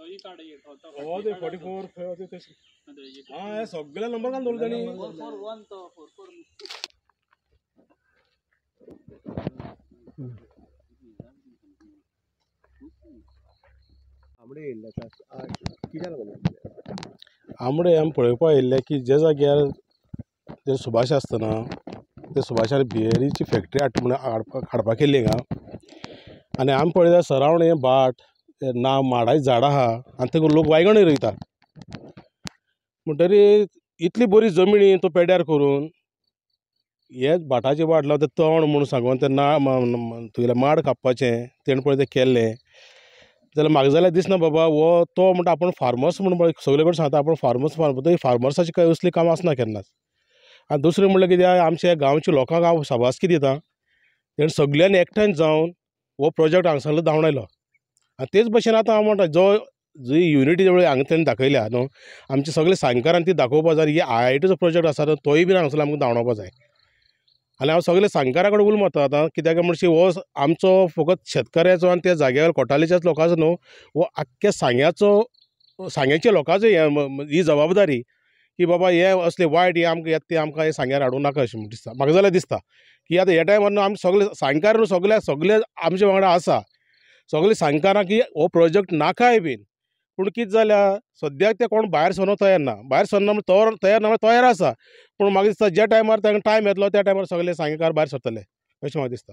तोय नंबर घालून दोल ताणी 441 तो आमडे आम पळोवपा येल्ले की ज्या जाग्यार जे सुभाष आसतना ते सुभाषान बियरीची फॅक्टरी हाडटा म्हणून हाडपाक हाडपाक केल्ली हांगा आनी आमी पळयता सरावण हे भाट ना माडाय झाडां आहा आनी थंय लोक वायगणय रोयता म्हणटरी इतली बरी जमिनी तो पेड्यार करून हेच भाटाची वाट लावन तें तण म्हणून सांगून तें ना तुगेलें माड कापपाचें तेणें पळय तें केल्लें जाल्यार म्हाका जाल्यार दिसना बाबा हो तो म्हणटा आपूण फार्मर्स म्हणून सगळे कडेन सांगता आपूण फार्मर्स फार्म फार्मर्साची काय असली कामां आसना केन्नाच आनी दुसरें म्हणल्यार कितें आमच्या गांवच्या लोकांक हांव शाबासकी दितां तेणें सगळ्यांनी एकठांय जावन हो प्रोजेक्ट हांगासरलो धांवडायलो आणि तेच भशेन आतां हांव म्हणटा जो जी युनिटी जे हांगा तेणी दाखयल्या न्हू आमचे सगळे सांगकारान ती दाखोवपा जाय हे आय आय टीचो प्रोजेक्ट आसा न्हू तोय बीन हांगासर आमकां धांवडावपा जाय आनी हांव सगळे सांगकारा कडेन उलो मारता आतां कित्याक म्हणशी हो आमचो फकत शेतकऱ्याचो आनी त्या जाग्यावर कोटालेच्याच लोकांचो न्हू हो आख्ख्या सांग्याचो सांग्याच्या लोकांचो ही जबाबदारी की बाबा हे असले वायट हे आमकां येत ते आमकां हे सांग्यार नका नाका अशें दिसता म्हाका जाल्यार दिसता की आतां हे टायमार न्हू आमी सगळे सांगकार न्हू सगळ्या सगळे आमचे वांगडा आसा सगळे सांगताना की हो प्रोजेक्ट नाका बीन पूण कितें जाल्या सद्याक ते कोण भायर सरोंक तयार ना भायर सरना तयार तयार ना तयार असा पण म्हाका दिसता ज्या टायमार तांकां टायम येतलो त्या टायमार सगळे सांगेकार भायर सरतले अशें म्हाका दिसता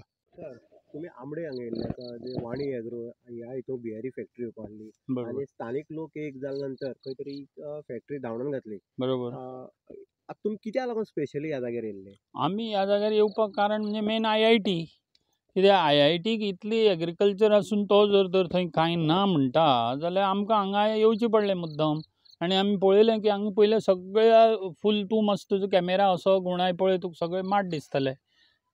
तुम्ही आंबडे हांगा जे वाणी एग्रो ह्या हितून बिहारी फॅक्टरी उभारली आणि स्थानिक लोक एक जाल्या नंतर खंय तरी फॅक्टरी धांवडावन घातली बरोबर आतां तुम्ही कित्याक लागून स्पेशली ह्या जाग्यार येयल्ले आम्ही ह्या जाग्यार येवपाक कारण म्हणजे मेन आय आय टी कित्याक आय आय टीक इतली एग्रीकल्चर आसून तो जर तर थंय कांय ना म्हणटा जाल्यार आमकां हांगा येवचें पडलें मुद्दम आनी आमी पळयलें की हांगा पयले सगळ्या फूल तूं मस्त तुजो कॅमेरा असो गुणाय पळय तुका सगळे माड दिसतले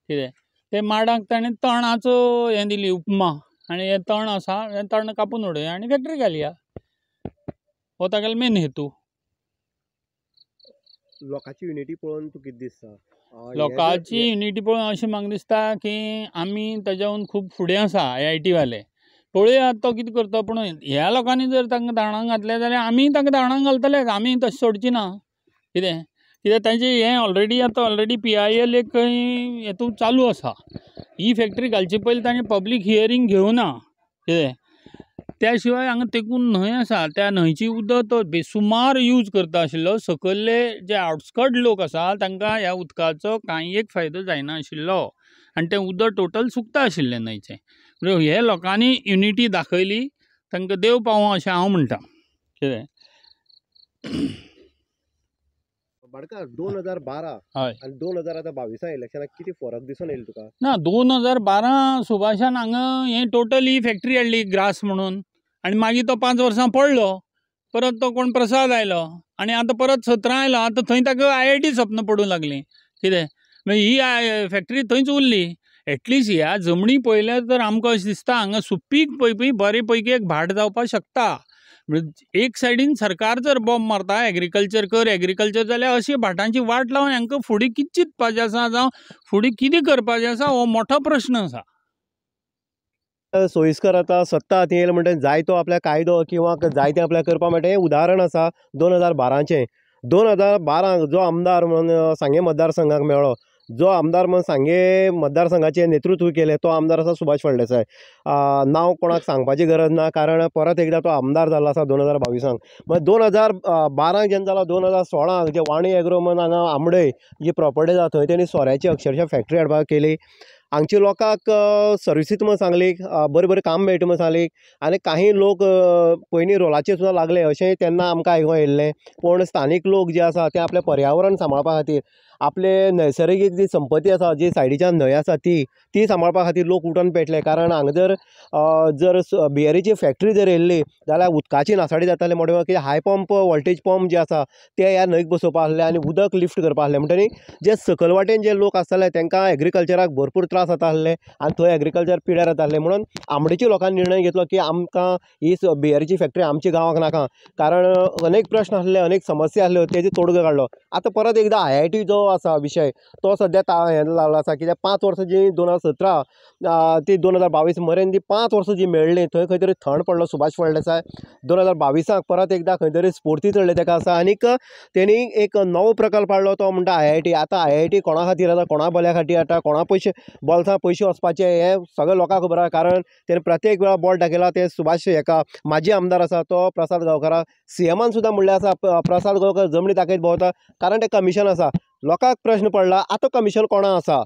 कितें ते माडाक ताणें तणाचो हें दिली उपमा आनी हें तण आसा हें तण कापून उडय आनी फॅक्ट्री घालया हो तागेलो मेन हेतू लोकांची युनिटी पळोवन तुका कितें दिसता लोकांची युनिटी पळोवन अशें म्हाका दिसता की आमी ताज्याहून खूब फुडें आसा आय आय टी वाले पळया तो कितें करता पूण ह्या लोकांनी जर तांकां धाणांक घातले जाल्यार आमी तांकां धाणांक घालतले आमी तशें सोडची ना कितें कित्याक त्यांचे हें ऑलरेडी आतां ऑलरेडी पी आय एल एक हेतूंत चालू आसा ही फॅक्टरी घालचे पयलीं ताणें पब्लीक हियरींग घेवना कितें त्याशिवाय हांगा तेकून न्हंय आसा त्या न्हंयची उदक तो बेसुमार यूज करता आशिल्लो सकयले जे आउटस्कट लोक आसा तांकां ह्या उदकाचो कांय एक फायदो जायनाशिल्लो आनी तें उदक टोटल सुकता आशिल्लें न्हंयचें म्हणजे हे लोकांनी युनिटी दाखयली तांकां देव पावो अशें हांव म्हणटा कितें बडका दोन हजार बारा आणि दोन हजार आता किती फरक दिसून येईल तुका ना दोन हजार बारा सुभाषान हांगा हे टोटली फॅक्टरी हाडली ग्रास म्हणून आणि मागीर तो पांच वर्सां पडलो परत तो कोण प्रसाद आयलो आणि आता परत सतरा आयलो आता थंय ताका आय आय टी सपन पडूंक लागली कितें म्हणजे ही फॅक्टरी थंयच उरली एटलिस्ट ह्या जमणी पळयल्यार तर आमकां अशें दिसता हांगा सुपीक पय बरे पैकी एक भाट जावपाक शकता म्हणजे एक सायडीन सरकार जर बॉम्ब मारता एग्रीकल्चर कर एग्रीकल्चर जाल्यार अशी भाटांची वाट लावन हांकां फुडें कितें चिंतपाचें आसा जावं फुडें कितें करपाचें आसा हो मोठो प्रश्न आसा सोयीस्कर आतां सत्ता हातीन येयला म्हणटा जाय तो आपल्या कायदो किंवा जायते ते आपल्याक करपा मेळटा हें उदाहरण आसा दोन हजार बाराचें दोन हजार बारांक जो आमदार म्हणून सांगे मतदारसंघाक मेळ्ळो जो आमदार म्हणून सांगे मतदारसंघाचे नेतृत्व केले तो आमदार असा सुभाष फळदेसाय नाव कोणाक सांगपाची गरज ना कारण परत एकदा तो आमदार जाल्लो आसा दोन हजार बावीसांक मग दोन हजार बारांक जेन्ना जालो दोन हजार सोळांक जे वाणी एग्रो म्हणून हांगा आमडे जी प्रॉपर्टी आसा थंय तेणी सोऱ्याची अक्षरशः फॅक्टरी हाडपाक केली हांगच्या लोकांक सर्विसीत म्हण सांगली बरें बरें काम मेळटा म्हण सांगली आनी काही लोक पयलीं रोलाचेर सुद्दां लागले अशें तेन्ना आमकां आयकूंक येयल्लें पूण स्थानीक लोक जे आसा ते आपलें पर्यावरण सांबाळपा खातीर आपले नैसर्गीक जी संपत्ती आसा जी सायडीच्यान न्हंय आसा ती ती सांबाळपा खातीर लोक उठून पेटले कारण हांगा जर जर बियरीची फॅक्टरी जर येयल्ली जाल्यार उदकाची नासाडी जाताली म्हणून कितें हाय पंप वॉल्टेज पंप जे आसा ते ह्या न्हंयक बसोवपा आसले आनी उदक लिफ्ट करपा आसलें म्हणटरी जे सकल वाटेन जे लोक आसताले तांकां एग्रीकल्चराक भरपूर त्रास जाता आसले आनी थंय एग्रीकल्चर पिड्यार जाता आसले म्हणून आमडेच्या लोकांनी निर्णय घेतलो की आमकां ही बियरीची फॅक्टरी आमच्या गांवांक नाका कारण अनेक प्रश्न आसले अनेक समस्या आसल्यो तेजे तोडगो काडलो आतां परत एकदां आय आय टी जो असा विषय तो सध्या ता हे लावला आसा कित्याक पांच वर्सां जी दोन हजार सतरा ती दोन हजार बावीस मेरेन ती पाच वर्सां जी मेळ्ळी थंय खंय तरी थंड पडलो सुभाष फळदेसाय दोन हजार बावीसाक परत एकदा खंय तरी स्फूर्ती चडली ताका आसा आनीक तेणी एक नवो प्रकल्प हाडलो तो म्हणटा आय आय टी आतां आय आय टी कोणा खातीर आतां कोणा बोल्या खातीर आतां कोणा पयशे बॉल्सां पयशे वचपाचे हें सगळें लोकांक खबर आसा कारण तेणें प्रत्येक वेळा बॉल दाखयला ते सुभाष हेका माजी आमदार आसा तो प्रसाद गांवकारा सी एमान सुद्दां म्हणलें आसा प्रसाद गांवकर जमनी दाखयत भोंवता कारण तें कमिशन आसा लोकांक प्रश्न पडला आता कमिशन कोणा असा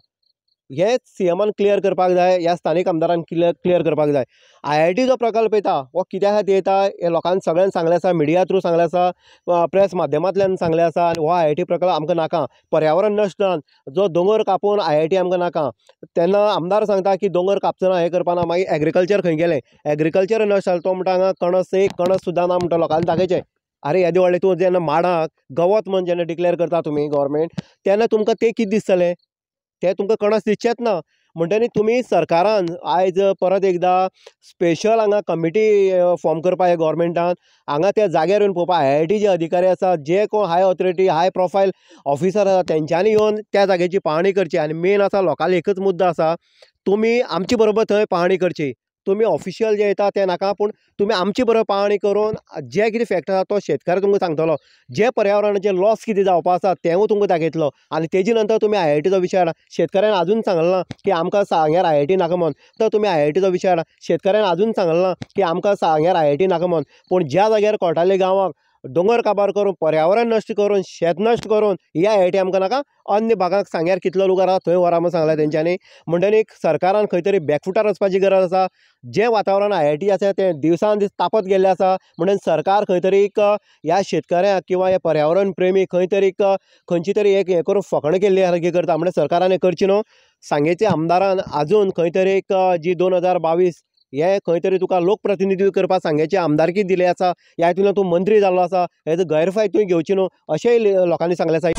हे सी क्लियर करपाक जाय या स्थानिक आमदारान क्लियर क्लियर करपाक जाय आय आय टी जो प्रकल्प येता हो कित्या खातीर येता हे लोकांनी सगळ्यांनी सांगले आसा मिडिया थ्रू सांगले आसा प्रेस माध्यमांतल्यान सांगले आसा आनी हो आय आय टी प्रकल्प आमकां नाका पर्यावरण नश्ट जावन जो दोंगर कापून आय आय टी आमकां नाका तेन्ना आमदार सांगता की दोंगर कापचना हें करपाना मागीर एग्रीकल्चर खंय गेलें एग्रीकल्चर नश्ट जालें तो म्हणटा हांगा कणस एक कणस सुद्दां ना म्हणटा लोकांनी दाखयचें अरे येदे व्हडले तूं जेन्ना माडाक गवत म्हणून जेन्ना डिक्लेअर करता तुम्ही गव्हर्मेंट त्यांना तुमकां ते किती दिसतले ते तुमकां कोणाक दिसचेंच ना म्हणजे तुम्ही सरकारान आयज परत एकदा स्पेशल हांगा कमिटी फॉर्म करपा जाय गोवोरमेंटान हांगा त्या जाग्यार येवन पळोवपा आय आय टी जे अधिकारी असा जे कोण high authority high profile officer असा तेंच्यांनी येऊन त्या जाग्याची पाहणी करची आणि मेन असा लोकांना एकच मुद्दा असा तुम्ही आमचे बरोबर थंय पाहणी करची तुम्ही ऑफिशियल जे येता ते नाका पूण तुम्ही आमची पाळणी करून जे कितें फॅक्ट आसा तो शेतकार तुमकां सांगतलो जे पर्यावरणाचें लॉस कितें जावपा आसा तेंवूय तुमकां दाखयतलो आनी तेजे नंतर तुमी आय आय टीचो विचार शेतकाऱ्यान आजून सांगलं ना की आमकां सांग्यार आय आय टी नाका म्हण तर तुमी आय आय टीचो विचार शेतकाऱ्यान आजून सांगलें ना की आमकां सांग्यार आय आय टी नाका म्हणून पूण ज्या जाग्यार कोटाले गांवांक दोंगर काबार करून पर्यावरण नश्ट करून शेत नश्ट करून ह्या टी आमकां नाका अन्य भागांक सांग्यार कितलो लोक आसा थंय व्हरा म्हणून सांगला तेंच्यांनी म्हणटरी सरकारान खंय तरी बॅकफुटार वचपाची गरज आसा जें वातावरण आय आय टी आसा तें दिवसान दीस तापत गेल्लें आसा म्हणून सरकार खंय तरी एक ह्या शेतकऱ्यांक किंवा हे पर्यावरण प्रेमी खंय तरी एक खंयची तरी एक हें करून फकाणां केल्ली सारकी करता म्हणून सरकारान हें करचें न्हू सांगेचे आमदारान आजून खंय तरी एक जी दोन हजार बावीस हे खंय तरी तुका लोकप्रतिनिधी करपाक सांगायचे आमदारकी दिले आसा ह्या हितून तूं मंत्री जाल्लो आसा हेजो गैरफाय तुवें घेवची न्हू अशेंय लोकांनी सांगलें आसा